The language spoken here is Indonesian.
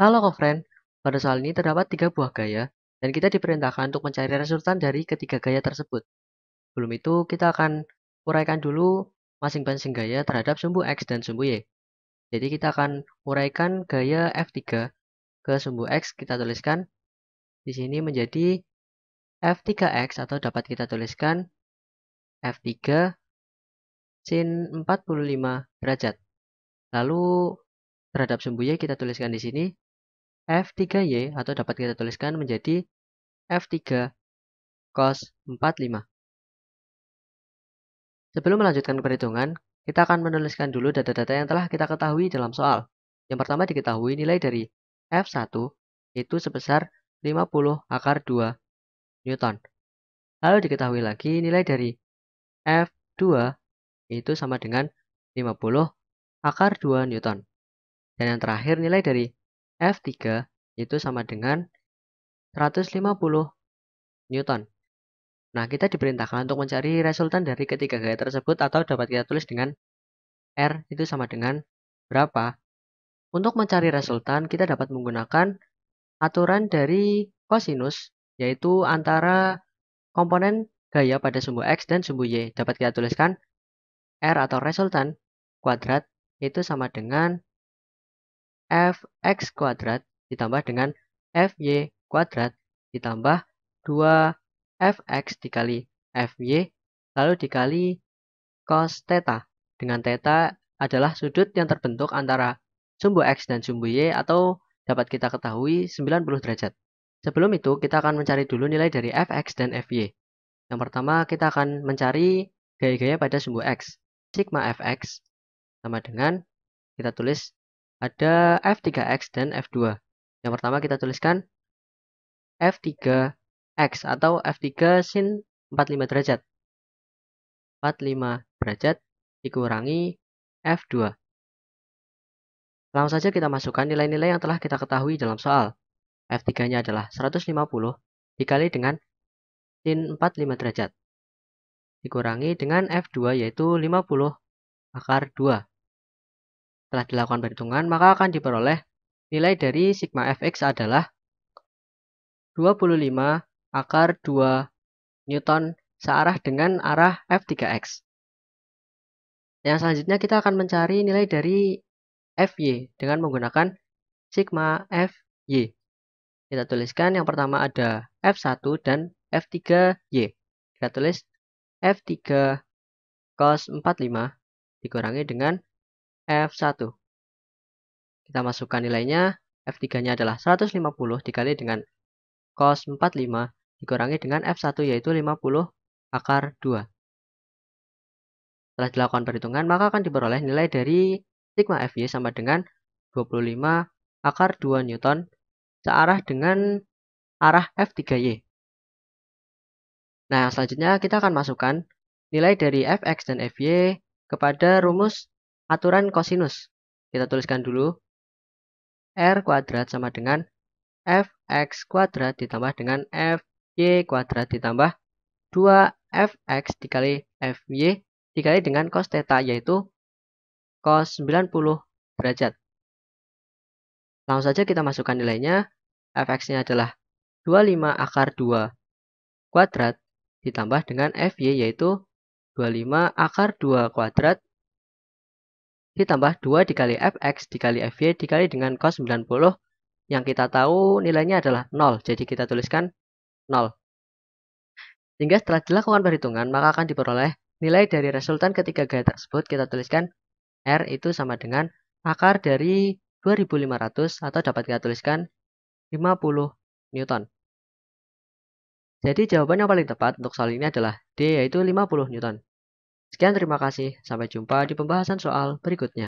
Halo friend. pada soal ini terdapat tiga buah gaya, dan kita diperintahkan untuk mencari resultan dari ketiga gaya tersebut. Belum itu, kita akan uraikan dulu masing-masing gaya terhadap sumbu X dan sumbu Y. Jadi kita akan uraikan gaya F3 ke sumbu X, kita tuliskan di sini menjadi F3X atau dapat kita tuliskan F3 sin 45 derajat. Lalu terhadap sumbu Y kita tuliskan di sini F3Y atau dapat kita tuliskan menjadi F3 cos 45. Sebelum melanjutkan perhitungan, kita akan menuliskan dulu data-data yang telah kita ketahui dalam soal. Yang pertama diketahui nilai dari F1 itu sebesar 50 akar 2 Newton. Lalu diketahui lagi nilai dari F2 itu sama dengan 50 akar 2 Newton. Dan yang terakhir nilai dari F3 itu sama dengan 150 Newton. Nah, kita diperintahkan untuk mencari resultan dari ketiga gaya tersebut atau dapat kita tulis dengan R itu sama dengan berapa. Untuk mencari resultan, kita dapat menggunakan aturan dari kosinus, yaitu antara komponen gaya pada sumbu X dan sumbu Y. Dapat kita tuliskan R atau resultan kuadrat itu sama dengan fx kuadrat ditambah dengan fy kuadrat ditambah 2 fx dikali fy lalu dikali cos theta. Dengan theta adalah sudut yang terbentuk antara sumbu x dan sumbu y atau dapat kita ketahui 90 derajat. Sebelum itu, kita akan mencari dulu nilai dari fx dan fy. Yang pertama, kita akan mencari gaya-gaya pada sumbu x. Sigma fx sama dengan, kita tulis ada F3X dan F2. Yang pertama kita tuliskan F3X atau F3 sin 45 derajat. 45 derajat dikurangi F2. Langsung saja kita masukkan nilai-nilai yang telah kita ketahui dalam soal. F3-nya adalah 150 dikali dengan sin 45 derajat. Dikurangi dengan F2 yaitu 50 akar 2 telah dilakukan perhitungan, maka akan diperoleh nilai dari sigma fx adalah 25 akar 2 Newton searah dengan arah F3x. Yang selanjutnya kita akan mencari nilai dari FY dengan menggunakan sigma FY. Kita tuliskan yang pertama ada F1 dan F3Y. Kita tulis F3 cos 45 dikurangi dengan F1. Kita masukkan nilainya, F3-nya adalah 150 dikali dengan cos 45 dikurangi dengan F1 yaitu 50 akar 2. Setelah dilakukan perhitungan, maka akan diperoleh nilai dari sigma Fy sama dengan 25 akar 2 Newton searah dengan arah F3Y. Nah, selanjutnya kita akan masukkan nilai dari Fx dan Fy kepada rumus Aturan kosinus. Kita tuliskan dulu. R kuadrat sama dengan fx kuadrat ditambah dengan fy kuadrat ditambah 2fx dikali fy dikali dengan cos theta yaitu cos 90 derajat. Langsung saja kita masukkan nilainya. fx-nya adalah 25 akar 2 kuadrat ditambah dengan fy yaitu 25 akar 2 kuadrat ditambah 2 dikali fx dikali fy dikali dengan cos 90 yang kita tahu nilainya adalah 0. Jadi kita tuliskan 0. Sehingga setelah dilakukan perhitungan, maka akan diperoleh nilai dari resultan ketiga gaya tersebut kita tuliskan R itu sama dengan akar dari 2500 atau dapat kita tuliskan 50 Newton. Jadi jawaban yang paling tepat untuk soal ini adalah D yaitu 50 Newton. Sekian terima kasih, sampai jumpa di pembahasan soal berikutnya.